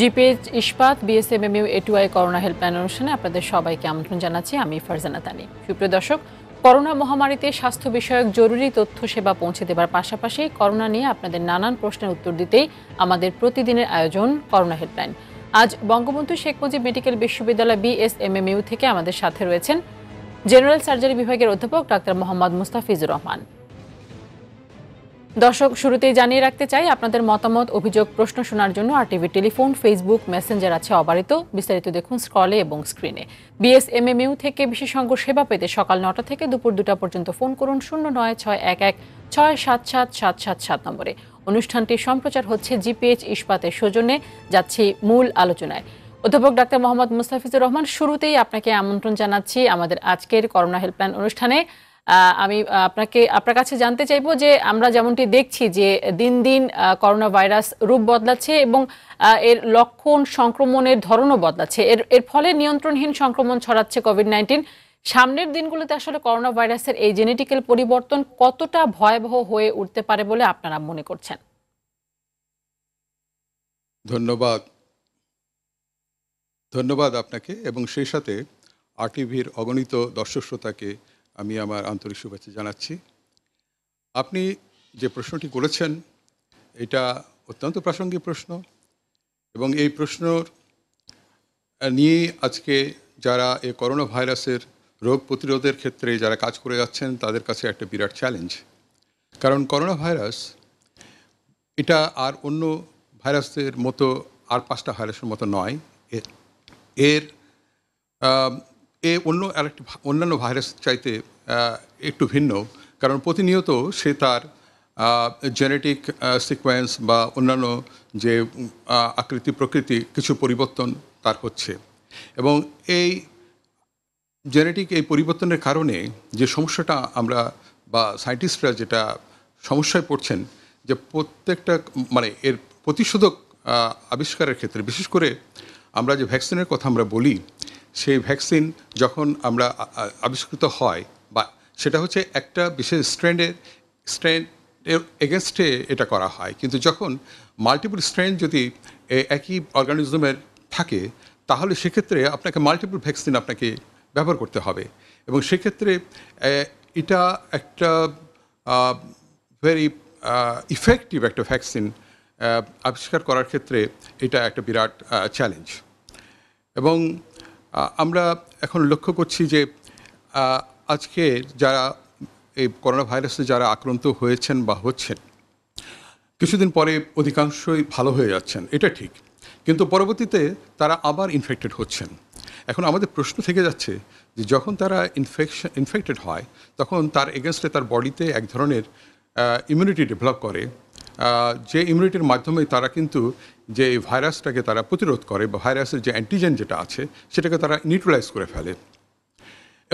GPH ইস্পাত BSMMU A two I corona helpline অনুষ্ঠানে আপনাদের সবাইকে আমন্ত্রণ জানাচ্ছি আমি ফারজানা তানি সুপ্রিয় দর্শক করোনা মহামারীতে স্বাস্থ্য বিষয়ক জরুরি তথ্য সেবা পৌঁছে দেবার পাশাপাশি করোনা নিয়ে আপনাদের নানান প্রশ্নের উত্তর দিতেই আমাদের প্রতিদিনের আয়োজন করোনা হেল্পলাইন আজ বঙ্গবন্ধু শেখ মুজিব মেডিকেল বিশ্ববিদ্যালয় বিএসএমএমইউ থেকে আমাদের সাথে রয়েছেন জেনারেল সার্জারি বিভাগের অধ্যাপক ডাক্তার মোহাম্মদ মুস্তাফিজুর রহমান দর্শক শুরুতেই জানিয়ে রাখতে চাই আপনাদের মতামত অভিযোগ প্রশ্ন শোনার জন্য আর টিভি টেলিফোন ফেসবুক মেসেঞ্জার আছে অবারিত বিস্তারিত দেখুন স্ক্রলে এবং স্ক্রিনে বিএসএমএমইউ থেকে বিশেষজ্ঞ সেবা পেতে সকাল নটা থেকে দুপুর দুটা পর্যন্ত ফোন করুন শূন্য নয় ছয় এক এক ছয় সাত সাত সাত সাত সাত নম্বরে অনুষ্ঠানটি সম্প্রচার হচ্ছে জিপিএইচ ইস্পাতের সৌজন্যে যাচ্ছি মূল আলোচনায় অধ্যাপক ডাক্তার মোহাম্মদ মুস্তাফিজুর রহমান শুরুতেই আপনাকে আমন্ত্রণ জানাচ্ছি আমাদের আজকের করোনা হেল্পলাইন অনুষ্ঠানে আমি আপনাকে আপনার কাছে জানতে চাইবো যে আমরা যেমনটি দেখছি যে দিন দিন করোনা ভাইরাস রূপ বদলাচ্ছে এবং এর লক্ষণ সংক্রমণের ধরনও বদলাচ্ছে এর এর ফলে নিয়ন্ত্রণহীন সংক্রমণ ছড়াচ্ছে কোভিড নাইন্টিন সামনের দিনগুলোতে আসলে করোনা ভাইরাসের এই জেনেটিক্যাল পরিবর্তন কতটা ভয়াবহ হয়ে উঠতে পারে বলে আপনারা মনে করছেন ধন্যবাদ ধন্যবাদ আপনাকে এবং সেই সাথে আরটিভির অগণিত দর্শক শ্রোতাকে আমি আমার আন্তরিক শুভেচ্ছা জানাচ্ছি আপনি যে প্রশ্নটি করেছেন এটা অত্যন্ত প্রাসঙ্গিক প্রশ্ন এবং এই প্রশ্নর নিয়ে আজকে যারা এই করোনা ভাইরাসের রোগ প্রতিরোধের ক্ষেত্রে যারা কাজ করে যাচ্ছেন তাদের কাছে একটা বিরাট চ্যালেঞ্জ কারণ করোনা ভাইরাস এটা আর অন্য ভাইরাসের মতো আর পাঁচটা ভাইরাসের মতো নয় এর এ অন্য আরেকটি অন্যান্য ভাইরাস চাইতে একটু ভিন্ন কারণ প্রতিনিয়ত সে তার জেনেটিক সিকোয়েন্স বা অন্যান্য যে আকৃতি প্রকৃতি কিছু পরিবর্তন তার হচ্ছে এবং এই জেনেটিক এই পরিবর্তনের কারণে যে সমস্যাটা আমরা বা সায়েন্টিস্টরা যেটা সমস্যায় পড়ছেন যে প্রত্যেকটা মানে এর প্রতিষেধক আবিষ্কারের ক্ষেত্রে বিশেষ করে আমরা যে ভ্যাকসিনের কথা আমরা বলি সেই ভ্যাকসিন যখন আমরা আবিষ্কৃত হয় বা সেটা হচ্ছে একটা বিশেষ স্ট্রেন্ডের স্ট্রেন্ড এগেনস্টে এটা করা হয় কিন্তু যখন মাল্টিপল স্ট্রেন যদি একই অর্গানিজমের থাকে তাহলে সেক্ষেত্রে আপনাকে মাল্টিপল ভ্যাকসিন আপনাকে ব্যবহার করতে হবে এবং সেক্ষেত্রে এটা একটা ভেরি ইফেক্টিভ একটা ভ্যাকসিন আবিষ্কার করার ক্ষেত্রে এটা একটা বিরাট চ্যালেঞ্জ এবং আমরা এখন লক্ষ্য করছি যে আজকে যারা এই করোনা ভাইরাসে যারা আক্রান্ত হয়েছেন বা হচ্ছেন কিছুদিন পরে অধিকাংশই ভালো হয়ে যাচ্ছেন এটা ঠিক কিন্তু পরবর্তীতে তারা আবার ইনফেক্টেড হচ্ছেন এখন আমাদের প্রশ্ন থেকে যাচ্ছে যে যখন তারা ইনফেকশন ইনফেক্টেড হয় তখন তার এগেনস্টে তার বডিতে এক ধরনের ইমিউনিটি ডেভেলপ করে যে ইমিউনিটির মাধ্যমে তারা কিন্তু যে ভাইরাসটাকে তারা প্রতিরোধ করে বা ভাইরাসের যে অ্যান্টিজেন যেটা আছে সেটাকে তারা নিউট্রালাইজ করে ফেলে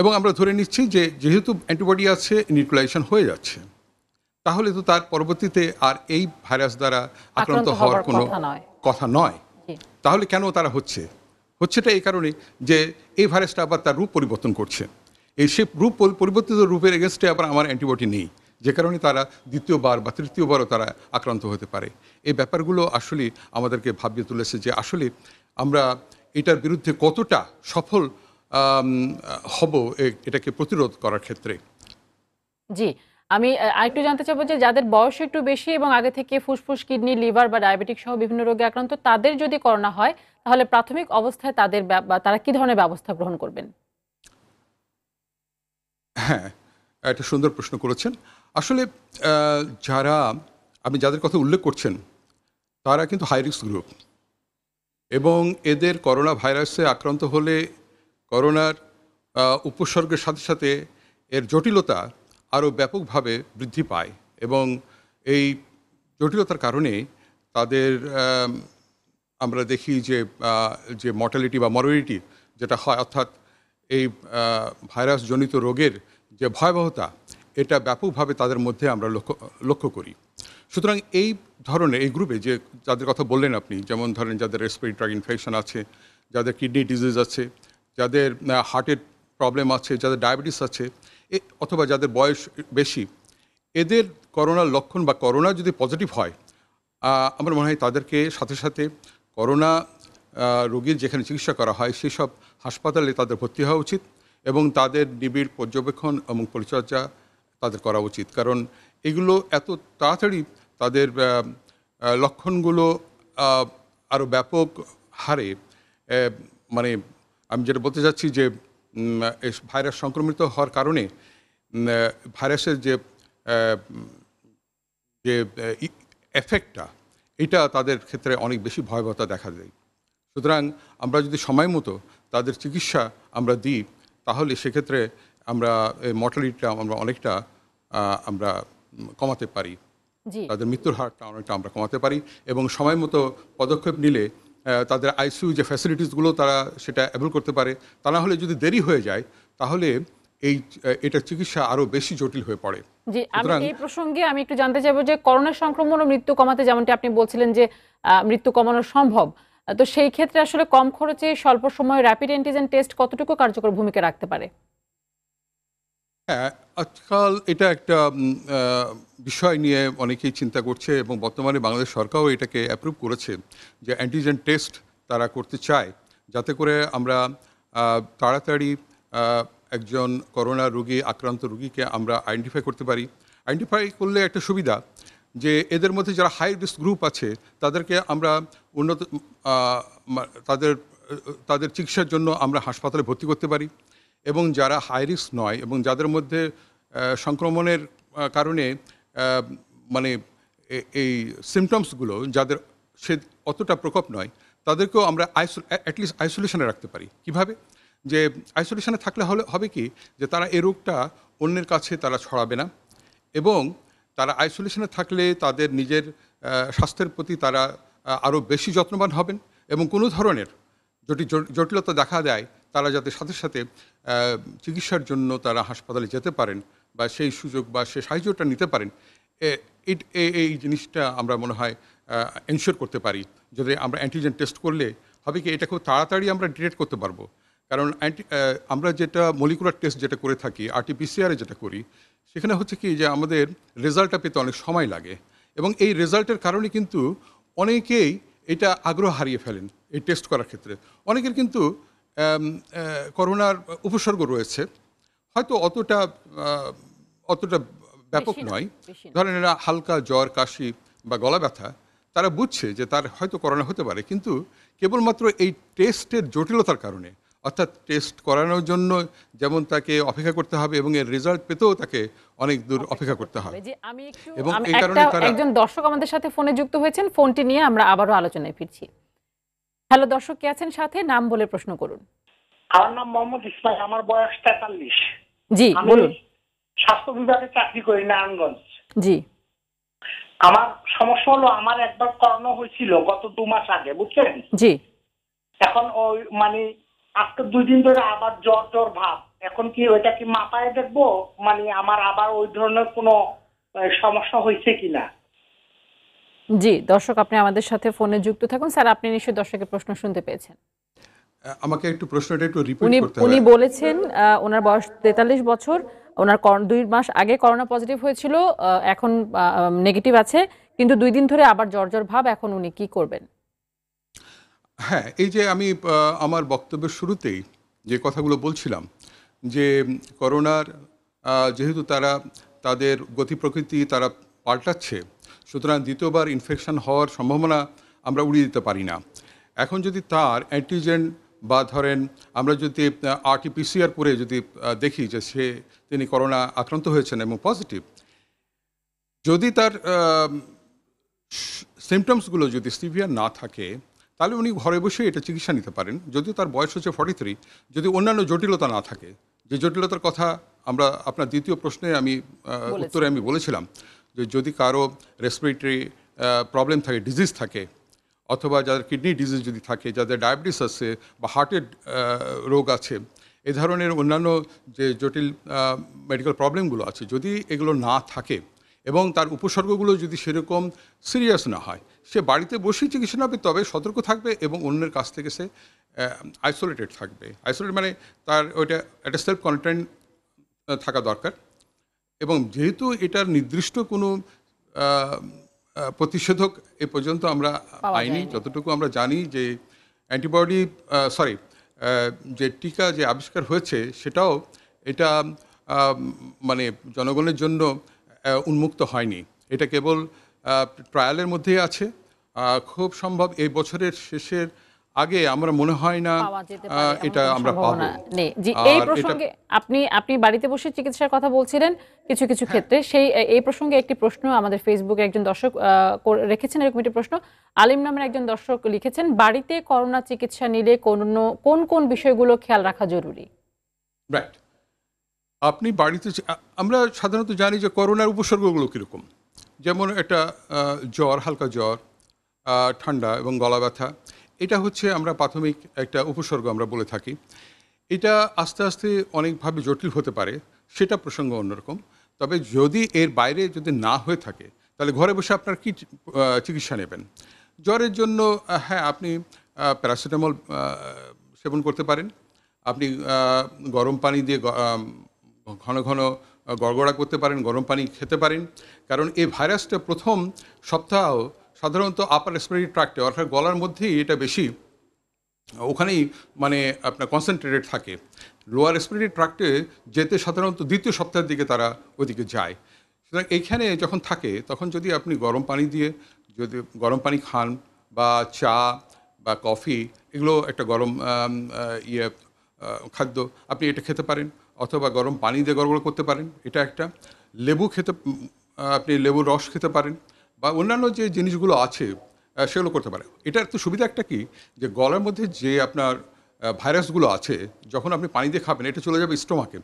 এবং আমরা ধরে নিচ্ছি যে যেহেতু অ্যান্টিবডি আছে নিউট্রালাইজেশন হয়ে যাচ্ছে তাহলে তো তার পরবর্তীতে আর এই ভাইরাস দ্বারা আক্রান্ত হওয়ার কোনো কথা নয় তাহলে কেন তারা হচ্ছে হচ্ছেটা এই কারণে যে এই ভাইরাসটা আবার তার রূপ পরিবর্তন করছে এই সে রূপ পরিবর্তিত রূপের এগেনস্টে আবার আমার অ্যান্টিবডি নেই যে কারণে তারা দ্বিতীয়বার বা তৃতীয়বারও তারা আক্রান্ত হতে পারে এই ব্যাপারগুলো আসলে আমাদেরকে ভাবিয়ে তুলেছে যে আসলে আমরা এটার বিরুদ্ধে কতটা সফল হব এটাকে প্রতিরোধ করার ক্ষেত্রে জি আমি আরেকটু জানতে চাবো যে যাদের বয়স একটু বেশি এবং আগে থেকে ফুসফুস কিডনি লিভার বা ডায়াবেটিক সহ বিভিন্ন রোগে আক্রান্ত তাদের যদি করোনা হয় তাহলে প্রাথমিক অবস্থায় তাদের তারা কি ধরনের ব্যবস্থা গ্রহণ করবেন হ্যাঁ একটা সুন্দর প্রশ্ন করেছেন আসলে যারা আপনি যাদের কথা উল্লেখ করছেন তারা কিন্তু হাই রিস্ক গ্রুপ এবং এদের করোনা ভাইরাসে আক্রান্ত হলে করোনার উপসর্গের সাথে সাথে এর জটিলতা আরও ব্যাপকভাবে বৃদ্ধি পায় এবং এই জটিলতার কারণে তাদের আমরা দেখি যে যে মর্টালিটি বা মরবিলিটি যেটা হয় অর্থাৎ এই ভাইরাসজনিত রোগের যে ভয়াবহতা এটা ব্যাপকভাবে তাদের মধ্যে আমরা লক্ষ্য লক্ষ্য করি সুতরাং এই ধরনের এই গ্রুপে যে যাদের কথা বললেন আপনি যেমন ধরেন যাদের রেসপিরেটরি ইনফেকশন আছে যাদের কিডনি ডিজিজ আছে যাদের হার্টের প্রবলেম আছে যাদের ডায়াবেটিস আছে অথবা যাদের বয়স বেশি এদের করোনার লক্ষণ বা করোনা যদি পজিটিভ হয় আমার মনে হয় তাদেরকে সাথে সাথে করোনা রোগীর যেখানে চিকিৎসা করা হয় সেসব হাসপাতালে তাদের ভর্তি হওয়া উচিত এবং তাদের নিবিড় পর্যবেক্ষণ এবং পরিচর্যা তাদের করা উচিত কারণ এগুলো এত তাড়াতাড়ি তাদের লক্ষণগুলো আরও ব্যাপক হারে মানে আমি যেটা বলতে চাচ্ছি যে ভাইরাস সংক্রমিত হওয়ার কারণে ভাইরাসের যে যে এফেক্টটা এটা তাদের ক্ষেত্রে অনেক বেশি ভয়াবহতা দেখা দেয় সুতরাং আমরা যদি সময় মতো তাদের চিকিৎসা আমরা দিই তাহলে সেক্ষেত্রে আমরা মর্টালিটিটা আমরা অনেকটা আমরা কমাতে পারি তাদের মৃত্যুর হারটা অনেকটা আমরা কমাতে পারি এবং সময় মতো পদক্ষেপ নিলে তাদের আইসিউ যে ফ্যাসিলিটিসগুলো তারা সেটা অ্যাভেল করতে পারে তা না হলে যদি দেরি হয়ে যায় তাহলে এই এটা চিকিৎসা আরো বেশি জটিল হয়ে পড়ে জি আমি এই প্রসঙ্গে আমি একটু জানতে চাইবো যে করোনা সংক্রমণ ও মৃত্যু কমাতে যেমনটি আপনি বলছিলেন যে মৃত্যু কমানো সম্ভব তো সেই ক্ষেত্রে আসলে কম খরচে স্বল্প সময়ে র্যাপিড অ্যান্টিজেন টেস্ট কতটুকু কার্যকর ভূমিকা রাখতে পারে হ্যাঁ আজকাল এটা একটা বিষয় নিয়ে অনেকেই চিন্তা করছে এবং বর্তমানে বাংলাদেশ সরকারও এটাকে অ্যাপ্রুভ করেছে যে অ্যান্টিজেন টেস্ট তারা করতে চায় যাতে করে আমরা তাড়াতাড়ি একজন করোনা রুগী আক্রান্ত রুগীকে আমরা আইডেন্টিফাই করতে পারি আইডেন্টিফাই করলে একটা সুবিধা যে এদের মধ্যে যারা হাই রিস্ক গ্রুপ আছে তাদেরকে আমরা উন্নত তাদের তাদের চিকিৎসার জন্য আমরা হাসপাতালে ভর্তি করতে পারি এবং যারা হাই রিস্ক নয় এবং যাদের মধ্যে সংক্রমণের কারণে মানে এই সিমটমসগুলো যাদের সে অতটা প্রকোপ নয় তাদেরকেও আমরা আইসো অ্যাটলিস্ট আইসোলেশনে রাখতে পারি কিভাবে যে আইসোলেশনে থাকলে হলে হবে কি যে তারা এ রোগটা অন্যের কাছে তারা ছড়াবে না এবং তারা আইসোলেশনে থাকলে তাদের নিজের স্বাস্থ্যের প্রতি তারা আরও বেশি যত্নবান হবেন এবং কোনো ধরনের জটিলতা দেখা দেয় তারা যাতে সাথে সাথে চিকিৎসার জন্য তারা হাসপাতালে যেতে পারেন বা সেই সুযোগ বা সে সাহায্যটা নিতে পারেন এই জিনিসটা আমরা মনে হয় এনশিওর করতে পারি যদি আমরা অ্যান্টিজেন টেস্ট করলে হবে কি এটা খুব তাড়াতাড়ি আমরা ডিটেক্ট করতে পারবো কারণ অ্যান্টি আমরা যেটা মলিকুলার টেস্ট যেটা করে থাকি আরটিপিসিআরে যেটা করি সেখানে হচ্ছে কি যে আমাদের রেজাল্টটা পেতে অনেক সময় লাগে এবং এই রেজাল্টের কারণে কিন্তু অনেকেই এটা আগ্রহ হারিয়ে ফেলেন এই টেস্ট করার ক্ষেত্রে অনেকের কিন্তু করোনার উপসর্গ রয়েছে হয়তো অতটা অতটা ব্যাপক নয় ধরেন এরা হালকা জ্বর কাশি বা গলা ব্যথা তারা বুঝছে যে তার হয়তো করোনা হতে পারে কিন্তু কেবলমাত্র এই টেস্টের জটিলতার কারণে অর্থাৎ টেস্ট করানোর জন্য যেমন তাকে অপেক্ষা করতে হবে এবং এর রেজাল্ট পেতেও তাকে অনেক দূর অপেক্ষা করতে হবে এবং এই কারণে একজন দর্শক আমাদের সাথে ফোনে যুক্ত হয়েছেন ফোনটি নিয়ে আমরা আবারও আলোচনায় ফিরছি হ্যালো দর্শক কে আছেন সাথে নাম বলে প্রশ্ন করুন আমার নাম মোহাম্মদ ইসমাইল আমার বয়স তেতাল্লিশ জি বলুন স্বাস্থ্য বিভাগে চাকরি করি নারায়ণগঞ্জ জি আমার সমস্যা হলো আমার একবার করানো হয়েছিল গত দু মাস আগে বুঝছেন জি এখন ওই মানে আজকে দুই দিন ধরে আবার জ্বর জ্বর ভাব এখন কি ওইটা কি মাথায় দেখবো মানে আমার আবার ওই ধরনের কোনো সমস্যা হয়েছে কিনা জি দর্শক আপনি আমাদের সাথে ফোনে যুক্ত থাকুন স্যার আপনি নিশ্চয়ই দর্শকের প্রশ্ন শুনতে পেয়েছেন আমাকে একটু প্রশ্নটা একটু রিপিট করতে হবে উনি বলেছেন ওনার বয়স 43 বছর ওনার দুই মাস আগে করোনা পজিটিভ হয়েছিল এখন নেগেটিভ আছে কিন্তু দুই দিন ধরে আবার জ্বর ভাব এখন উনি কি করবেন হ্যাঁ এই যে আমি আমার বক্তব্যের শুরুতেই যে কথাগুলো বলছিলাম যে করোনার যেহেতু তারা তাদের গতি প্রকৃতি তারা পাল্টাচ্ছে সুতরাং দ্বিতীয়বার ইনফেকশন হওয়ার সম্ভাবনা আমরা উড়িয়ে দিতে পারি না এখন যদি তার অ্যান্টিজেন বা ধরেন আমরা যদি আরটিপিসিআর করে যদি দেখি যে সে তিনি করোনা আক্রান্ত হয়েছেন এবং পজিটিভ যদি তার সিমটমসগুলো যদি সিভিয়ার না থাকে তাহলে উনি ঘরে বসে এটা চিকিৎসা নিতে পারেন যদিও তার বয়স হচ্ছে ফর্টি থ্রি যদি অন্যান্য জটিলতা না থাকে যে জটিলতার কথা আমরা আপনার দ্বিতীয় প্রশ্নে আমি উত্তরে আমি বলেছিলাম যে যদি কারো রেসপিরেটরি প্রবলেম থাকে ডিজিজ থাকে অথবা যাদের কিডনি ডিজিজ যদি থাকে যাদের ডায়াবেটিস আছে বা হার্টের রোগ আছে এ ধরনের অন্যান্য যে জটিল মেডিকেল প্রবলেমগুলো আছে যদি এগুলো না থাকে এবং তার উপসর্গগুলো যদি সেরকম সিরিয়াস না হয় সে বাড়িতে বসেই চিকিৎসা নেবে তবে সতর্ক থাকবে এবং অন্যের কাছ থেকে সে আইসোলেটেড থাকবে আইসোলেট মানে তার ওইটা একটা সেলফ কনটেন্ট থাকা দরকার এবং যেহেতু এটার নির্দিষ্ট কোনো প্রতিষেধক এ পর্যন্ত আমরা পাইনি যতটুকু আমরা জানি যে অ্যান্টিবডি সরি যে টিকা যে আবিষ্কার হয়েছে সেটাও এটা মানে জনগণের জন্য উন্মুক্ত হয়নি এটা কেবল ট্রায়ালের মধ্যেই আছে খুব সম্ভব এই বছরের শেষের আগে আমরা মনে হয় না এটা আমরা পাবো জি এই প্রসঙ্গে আপনি আপনি বাড়িতে বসে চিকিৎসার কথা বলছিলেন কিছু কিছু হ্যাঁ। ক্ষেত্রে সেই এই প্রসঙ্গে একটি প্রশ্ন আমাদের ফেসবুকে একজন দর্শক রেখেছেন এরকম একটি প্রশ্ন আলিম নামের একজন দর্শক লিখেছেন বাড়িতে করোনা চিকিৎসা নিলে কোন কোন কোন বিষয়গুলো খেয়াল রাখা জরুরি রাইট আপনি বাড়িতে আমরা সাধারণত জানি যে করোনার উপসর্গগুলো কীরকম যেমন একটা জ্বর হালকা জ্বর ঠান্ডা এবং গলা ব্যথা এটা হচ্ছে আমরা প্রাথমিক একটা উপসর্গ আমরা বলে থাকি এটা আস্তে আস্তে অনেকভাবে জটিল হতে পারে সেটা প্রসঙ্গ অন্যরকম তবে যদি এর বাইরে যদি না হয়ে থাকে তাহলে ঘরে বসে আপনার কী চিকিৎসা নেবেন জ্বরের জন্য হ্যাঁ আপনি প্যারাসিটামল সেবন করতে পারেন আপনি গরম পানি দিয়ে ঘন ঘন গড়গড়া করতে পারেন গরম পানি খেতে পারেন কারণ এই ভাইরাসটা প্রথম সপ্তাহ সাধারণত আপার রেসপিরেটরি ট্র্যাক্টে অর্থাৎ গলার মধ্যেই এটা বেশি ওখানেই মানে আপনার কনসেন্ট্রেটেড থাকে লোয়ার রেসপিরেটরি ট্র্যাক্টে যেতে সাধারণত দ্বিতীয় সপ্তাহের দিকে তারা ওদিকে যায় সুতরাং এইখানে যখন থাকে তখন যদি আপনি গরম পানি দিয়ে যদি গরম পানি খান বা চা বা কফি এগুলো একটা গরম ইয়ে খাদ্য আপনি এটা খেতে পারেন অথবা গরম পানি দিয়ে গরগড় করতে পারেন এটা একটা লেবু খেতে আপনি লেবুর রস খেতে পারেন বা অন্যান্য যে জিনিসগুলো আছে সেগুলো করতে পারে এটার তো সুবিধা একটা কি যে গলার মধ্যে যে আপনার ভাইরাসগুলো আছে যখন আপনি পানি দিয়ে খাবেন এটা চলে যাবে স্টোমাকে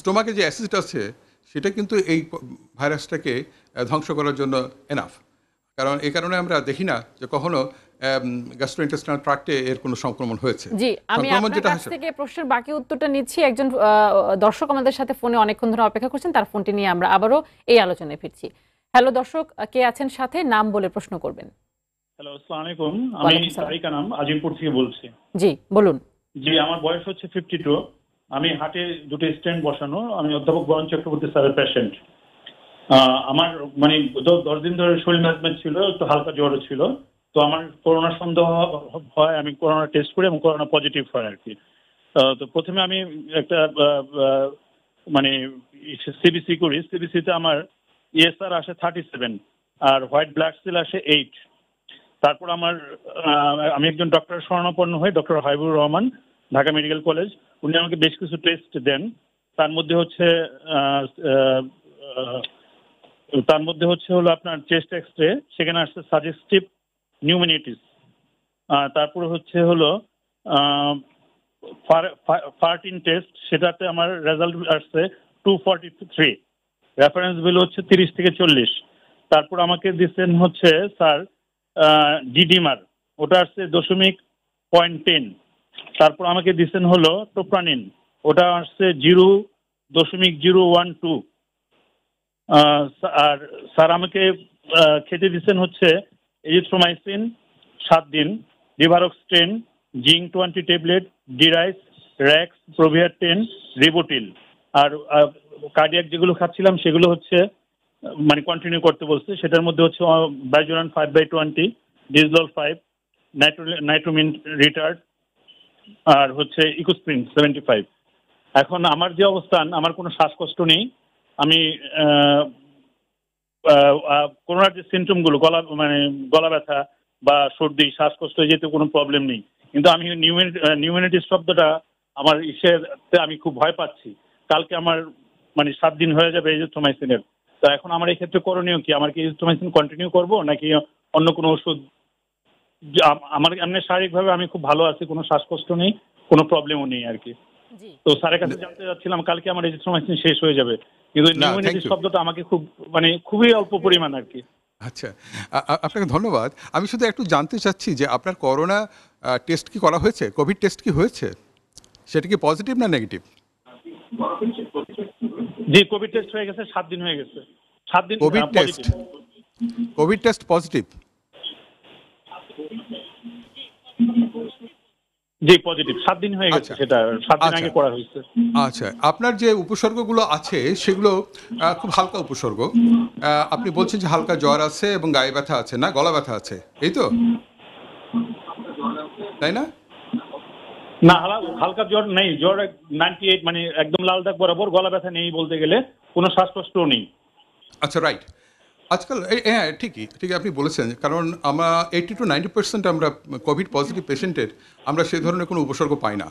স্টোমাকে যে অ্যাসিড আছে সেটা কিন্তু এই ভাইরাসটাকে ধ্বংস করার জন্য এনাফ কারণ এই কারণে আমরা দেখি না যে কখনো গ্যাস্ট্রোইন্টেস্টিনাল ট্রাক্টে এর কোনো সংক্রমণ হয়েছে জি আমি আপনার কাছ থেকে প্রশ্নের বাকি উত্তরটা নিচ্ছি একজন দর্শক আমাদের সাথে ফোনে অনেকক্ষণ ধরে অপেক্ষা করছেন তার ফোনটি নিয়ে আমরা আবারও এই আলোচনায় ফিরছি হ্যালো দর্শক কে আছেন সাথে নাম বলে প্রশ্ন করবেন হ্যালো আসসালামু আলাইকুম আমি তারিকা নাম আজিমপুর থেকে বলছি জি বলুন জি আমার বয়স হচ্ছে ফিফটি টু আমি হাটে দুটো স্ট্যান্ড বসানো আমি অধ্যাপক বরণ চক্রবর্তী স্যারের پیشنট আমার মানে দশ দিন ধরে শরীর ম্যানেজমেন্ট ছিল তো হালকা জ্বর ছিল তো আমার করোনা সন্দেহ হয় আমি করোনা টেস্ট করি এবং করোনা পজিটিভ হয় আর কি তো প্রথমে আমি একটা মানে সিবিসি করি সিবিসিতে আমার ইএসআর আসে থার্টি সেভেন আর হোয়াইট ব্লাড সেল আসে এইট তারপর আমার আমি একজন ডক্টর স্বর্ণাপন্ন হয়ে doctor Haibur Rahman Dhaka medical college উনি আমাকে বেশ কিছু টেস্ট দেন তার মধ্যে হচ্ছে তার মধ্যে হচ্ছে হলো আপনার চেস্ট এক্স রে সেখানে আসছে সাজেস্টিভ নিউমিনিটিস তারপরে হচ্ছে হলো ফার্টিন টেস্ট সেটাতে আমার রেজাল্ট আসছে টু ফর্টি থ্রি রেফারেন্স বিল হচ্ছে তিরিশ থেকে চল্লিশ তারপর আমাকে দিচ্ছেন হচ্ছে স্যার ডিডিমার ওটা আসছে দশমিক পয়েন্ট টেন তারপর আমাকে দিচ্ছেন হলো টোপ্রানিন ওটা আসছে জিরো দশমিক জিরো ওয়ান টু আর স্যার আমাকে খেতে দিচ্ছেন হচ্ছে এজিথ্রোমাইসিন সাত দিন ডিভারক্স টেন জিঙ্ক টোয়েন্টি ট্যাবলেট ডিরাইস র্যাক্স প্রোভিয়ার টেন রিবোটিল আর কার্ডিয়াক যেগুলো খাচ্ছিলাম সেগুলো হচ্ছে মানে কন্টিনিউ করতে বলছে সেটার মধ্যে হচ্ছে বাইজোরান ফাইভ বাই টোয়েন্টি ডিজলল ফাইভ নাইট্রো নাইট্রোমিন রিটার্ড আর হচ্ছে ইকোস্প্রিন সেভেন্টি ফাইভ এখন আমার যে অবস্থান আমার কোনো শ্বাসকষ্ট নেই আমি করোনার যে সিমটমগুলো গলা মানে গলা ব্যথা বা সর্দি শ্বাসকষ্ট যেতে কোনো প্রবলেম নেই কিন্তু আমি নিউমেনিটিস শব্দটা আমার ইসেতে আমি খুব ভয় পাচ্ছি কালকে আমার মানে সাত দিন হয়ে যাবে ইজিথ্রোমাইসিনের তো এখন আমার এই ক্ষেত্রে করণীয় কি আমার কি ইজিথ্রোমাইসিন কন্টিনিউ করব নাকি অন্য কোনো ওষুধ আমার এমনি শারীরিকভাবে আমি খুব ভালো আছি কোনো শ্বাসকষ্ট নেই কোনো প্রবলেমও নেই আর কি তো স্যারের কাছে জানতে চাচ্ছিলাম কালকে আমার ইজিথ্রোমাইসিন শেষ হয়ে যাবে কিন্তু নিউমোনিয়া শব্দটা আমাকে খুব মানে খুবই অল্প পরিমাণ আর কি আচ্ছা আপনাকে ধন্যবাদ আমি শুধু একটু জানতে চাচ্ছি যে আপনার করোনা টেস্ট কি করা হয়েছে কোভিড টেস্ট কি হয়েছে সেটা কি পজিটিভ না নেগেটিভ জি কোভিড টেস্ট হয়ে গেছে সাত দিন হয়ে গেছে সাত দিন COVID test COVID test positive জি পজিটিভ সাত দিন হয়ে গেছে আচ্ছা। সেটা সাত দিন আচ্ছা। আগে করা হয়েছে আচ্ছা আপনার যে উপসর্গগুলো আছে সেগুলো খুব হালকা উপসর্গ আপনি বলছেন যে হালকা জ্বর আছে এবং গায়ে ব্যথা আছে না গলা ব্যথা আছে এই তো তাই না না হালকা জ্বর নেই জ্বর নাইনটি এইট মানে একদম লাল দাগ বরাবর গলা ব্যথা নেই বলতে গেলে কোনো শ্বাসকষ্ট নেই আচ্ছা রাইট আজকাল হ্যাঁ ঠিকই ঠিকই আপনি বলেছেন কারণ আমরা এইটি টু নাইনটি পার্সেন্ট আমরা কোভিড পজিটিভ পেশেন্টের আমরা সেই ধরনের কোনো উপসর্গ পাই না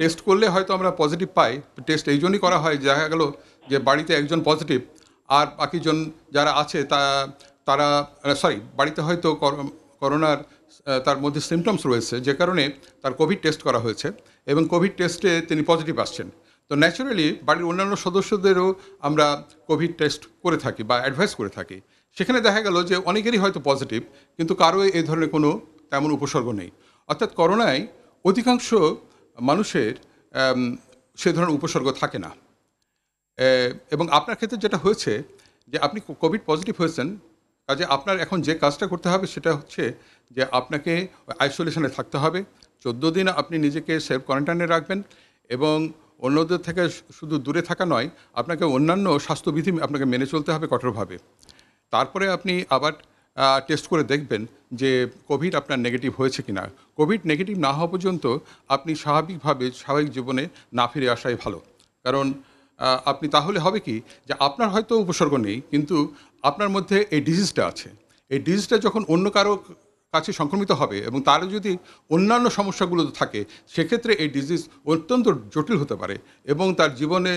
টেস্ট করলে হয়তো আমরা পজিটিভ পাই টেস্ট এই জন্যই করা হয় দেখা গেল যে বাড়িতে একজন পজিটিভ আর বাকিজন যারা আছে তা তারা সরি বাড়িতে হয়তো করোনার তার মধ্যে সিমটমস রয়েছে যে কারণে তার কোভিড টেস্ট করা হয়েছে এবং কোভিড টেস্টে তিনি পজিটিভ আসছেন তো ন্যাচারালি বাড়ির অন্যান্য সদস্যদেরও আমরা কোভিড টেস্ট করে থাকি বা অ্যাডভাইস করে থাকি সেখানে দেখা গেল যে অনেকেরই হয়তো পজিটিভ কিন্তু কারো এই ধরনের কোনো তেমন উপসর্গ নেই অর্থাৎ করোনায় অধিকাংশ মানুষের সে ধরনের উপসর্গ থাকে না এবং আপনার ক্ষেত্রে যেটা হয়েছে যে আপনি কোভিড পজিটিভ হয়েছেন কাজে আপনার এখন যে কাজটা করতে হবে সেটা হচ্ছে যে আপনাকে আইসোলেশনে থাকতে হবে চোদ্দ দিন আপনি নিজেকে সেলফ কোয়ারেন্টাইনে রাখবেন এবং অন্যদের থেকে শুধু দূরে থাকা নয় আপনাকে অন্যান্য স্বাস্থ্যবিধি আপনাকে মেনে চলতে হবে কঠোরভাবে তারপরে আপনি আবার টেস্ট করে দেখবেন যে কোভিড আপনার নেগেটিভ হয়েছে কি না কোভিড নেগেটিভ না হওয়া পর্যন্ত আপনি স্বাভাবিকভাবে স্বাভাবিক জীবনে না ফিরে আসাই ভালো কারণ আপনি তাহলে হবে কি যে আপনার হয়তো উপসর্গ নেই কিন্তু আপনার মধ্যে এই ডিজিজটা আছে এই ডিজিজটা যখন অন্য কারো কাছে সংক্রমিত হবে এবং তার যদি অন্যান্য সমস্যাগুলো থাকে সেক্ষেত্রে এই ডিজিজ অত্যন্ত জটিল হতে পারে এবং তার জীবনে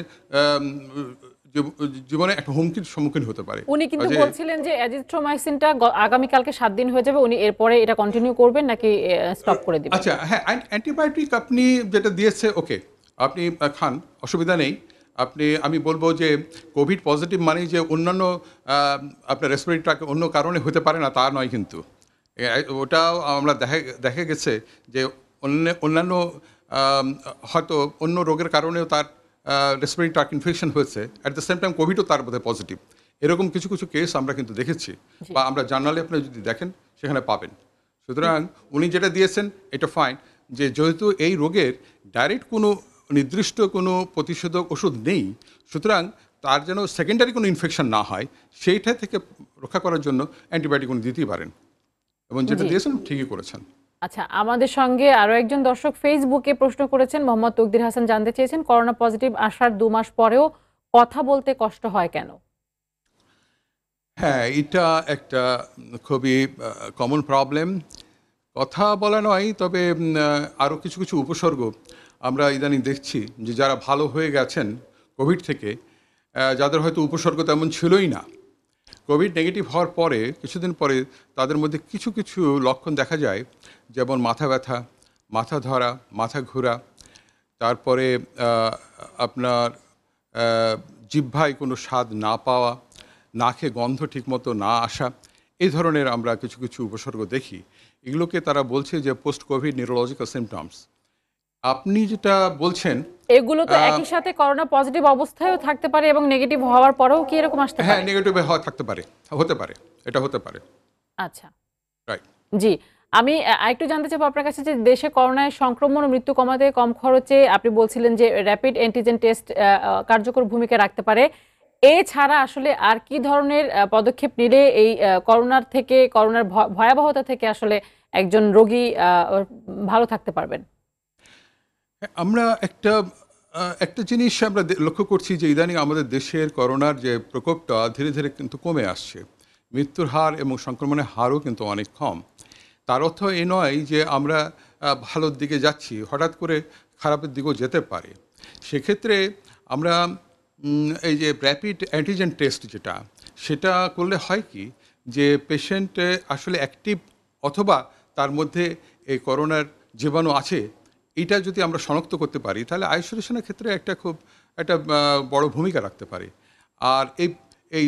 জীবনে একটা হুমকির সম্মুখীন হতে পারে উনি কিন্তু বলছিলেন যে অ্যাজিথ্রোমাইসিনটা আগামী কালকে দিন হয়ে যাবে উনি এরপরে এটা কন্টিনিউ করবেন নাকি স্টপ করে দিবেন আচ্ছা হ্যাঁ অ্যান্টিবায়োটিক আপনি যেটা দিয়েছে ওকে আপনি খান অসুবিধা নেই আপনি আমি বলবো যে কোভিড পজিটিভ মানে যে অন্যান্য আপনার রেসপিরেটরি অন্য কারণে হতে পারে না তা নয় কিন্তু ওটাও আমরা দেখা দেখা গেছে যে অন্য অন্যান্য হয়তো অন্য রোগের কারণেও তার রেসপিরেটরি ট্রাক ইনফেকশন হয়েছে অ্যাট দ্য সেম টাইম কোভিডও তার মধ্যে পজিটিভ এরকম কিছু কিছু কেস আমরা কিন্তু দেখেছি বা আমরা জার্নালে আপনি যদি দেখেন সেখানে পাবেন সুতরাং উনি যেটা দিয়েছেন এটা ফাইন যে যেহেতু এই রোগের ডাইরেক্ট কোনো নির্দিষ্ট কোনো প্রতিষেধক ওষুধ নেই সুতরাং তার যেন সেকেন্ডারি কোনো ইনফেকশন না হয় সেইটা থেকে রক্ষা করার জন্য অ্যান্টিবায়োটিক উনি দিতেই পারেন এবং যেটা দিয়েছেন ঠিকই করেছেন আচ্ছা আমাদের সঙ্গে আরো একজন দর্শক ফেসবুকে প্রশ্ন করেছেন মোহাম্মদ তকদির হাসান জানতে চেয়েছেন করোনা পজিটিভ আসার দু মাস পরেও কথা বলতে কষ্ট হয় কেন হ্যাঁ এটা একটা খুবই কমন প্রবলেম কথা বলা নয় তবে আরও কিছু কিছু উপসর্গ আমরা ইদানিং দেখছি যে যারা ভালো হয়ে গেছেন কোভিড থেকে যাদের হয়তো উপসর্গ তেমন ছিলই না কোভিড নেগেটিভ হওয়ার পরে কিছুদিন পরে তাদের মধ্যে কিছু কিছু লক্ষণ দেখা যায় যেমন মাথা ব্যথা মাথা ধরা মাথা ঘোরা তারপরে আপনার জিহ্ভায় কোনো স্বাদ না পাওয়া নাখে গন্ধ ঠিকমতো না আসা এই ধরনের আমরা কিছু কিছু উপসর্গ দেখি এগুলোকে তারা বলছে যে পোস্ট কোভিড নিউরোলজিক্যাল সিমটমস আপনি যেটা বলছেন এগুলো তো একই সাথে করোনা পজিটিভ অবস্থায়ও থাকতে পারে এবং নেগেটিভ হওয়ার পরেও কি এরকম আসতে হ্যাঁ, পারে হ্যাঁ নেগেটিভ হওয়া থাকতে পারে হতে পারে এটা হতে পারে আচ্ছা রাইট জি আমি আরেকটু জানতে চাবো আপনার কাছে যে দেশে করোনায় সংক্রমণ ও মৃত্যু কমাতে কম খরচে আপনি বলছিলেন যে র্যাপিড অ্যান্টিজেন টেস্ট কার্যকর ভূমিকা রাখতে পারে এছাড়া আসলে আর কি ধরনের পদক্ষেপ নিলে এই করোনার থেকে করোনার ভয়াবহতা থেকে আসলে একজন রোগী ভালো থাকতে পারবেন আমরা একটা একটা জিনিস আমরা লক্ষ্য করছি যে ইদানিং আমাদের দেশের করোনার যে প্রকোপটা ধীরে ধীরে কিন্তু কমে আসছে মৃত্যুর হার এবং সংক্রমণের হারও কিন্তু অনেক কম তার অর্থ এ নয় যে আমরা ভালোর দিকে যাচ্ছি হঠাৎ করে খারাপের দিকেও যেতে পারে সেক্ষেত্রে আমরা এই যে র্যাপিড অ্যান্টিজেন টেস্ট যেটা সেটা করলে হয় কি যে পেশেন্ট আসলে অ্যাক্টিভ অথবা তার মধ্যে এই করোনার জীবাণু আছে এটা যদি আমরা শনাক্ত করতে পারি তাহলে আইসোলেশনের ক্ষেত্রে একটা খুব একটা বড় ভূমিকা রাখতে পারে আর এই এই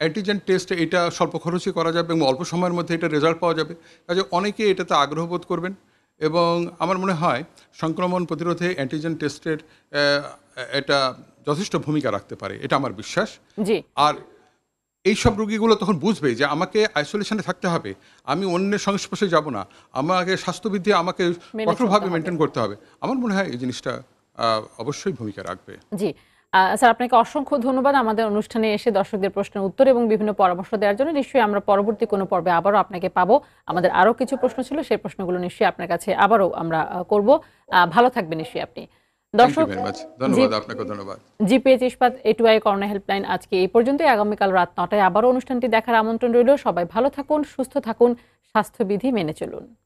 অ্যান্টিজেন টেস্ট এটা স্বল্প খরচে করা যাবে এবং অল্প সময়ের মধ্যে এটা রেজাল্ট পাওয়া যাবে কাজে অনেকে এটাতে আগ্রহ বোধ করবেন এবং আমার মনে হয় সংক্রমণ প্রতিরোধে অ্যান্টিজেন টেস্টের এটা যথেষ্ট ভূমিকা রাখতে পারে এটা আমার বিশ্বাস আর এইসব রোগীগুলো তখন বুঝবে যে আমাকে আইসোলেশনে থাকতে হবে আমি অন্যের সংস্পর্শে যাব না আমাকে স্বাস্থ্যবিধি আমাকে কঠোরভাবে মেনটেন করতে হবে আমার মনে হয় এই জিনিসটা অবশ্যই ভূমিকা রাখবে জি স্যার আপনাকে অসংখ্য ধন্যবাদ আমাদের অনুষ্ঠানে এসে দর্শকদের প্রশ্নের উত্তর এবং বিভিন্ন পরামর্শ দেওয়ার জন্য নিশ্চয়ই আমরা পরবর্তী কোনো পর্বে আবারও আপনাকে পাবো আমাদের আরও কিছু প্রশ্ন ছিল সেই প্রশ্নগুলো নিশ্চয়ই আপনার কাছে আবারও আমরা করব ভালো থাকবেন নিশ্চয়ই আপনি দর্শক ধন্যবাদ ইস্পাত এটুআই করোনা হেল্পলাইন আজকে এই পর্যন্তই আগামীকাল রাত নটায় আবারও অনুষ্ঠানটি দেখার আমন্ত্রণ রইল সবাই ভালো থাকুন সুস্থ থাকুন স্বাস্থ্যবিধি মেনে চলুন